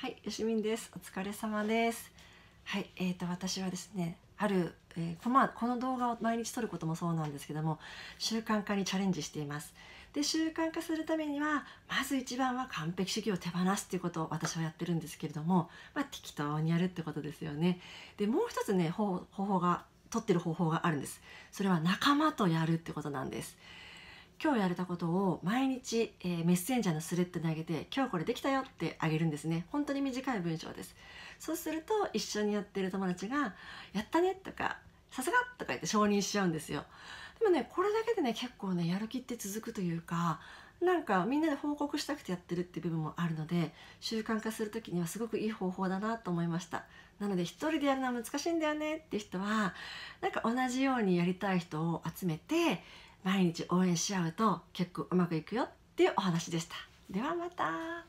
はい、よしみんです。お疲れ様です。はい、えーと私はですね、ある、えー、まあ、この動画を毎日撮ることもそうなんですけども、習慣化にチャレンジしています。で習慣化するためにはまず一番は完璧主義を手放すっていうことを私はやってるんですけれども、まあ、適当にやるってことですよね。でもう一つね方法が取ってる方法があるんです。それは仲間とやるってことなんです。今日やれたことを毎日、えー、メッセンジャーのスレッドにあげて今日これできたよってあげるんですね本当に短い文章ですそうすると一緒にやってる友達が「やったね」とか「さすが!」とか言って承認しちゃうんですよでもねこれだけでね結構ねやる気って続くというかなんかみんなで報告したくてやってるって部分もあるので習慣化する時にはすごくいい方法だなと思いましたなので一人でやるのは難しいんだよねって人はなんか同じようにやりたい人を集めて毎日応援し合うと結構うまくいくよっていうお話でしたではまた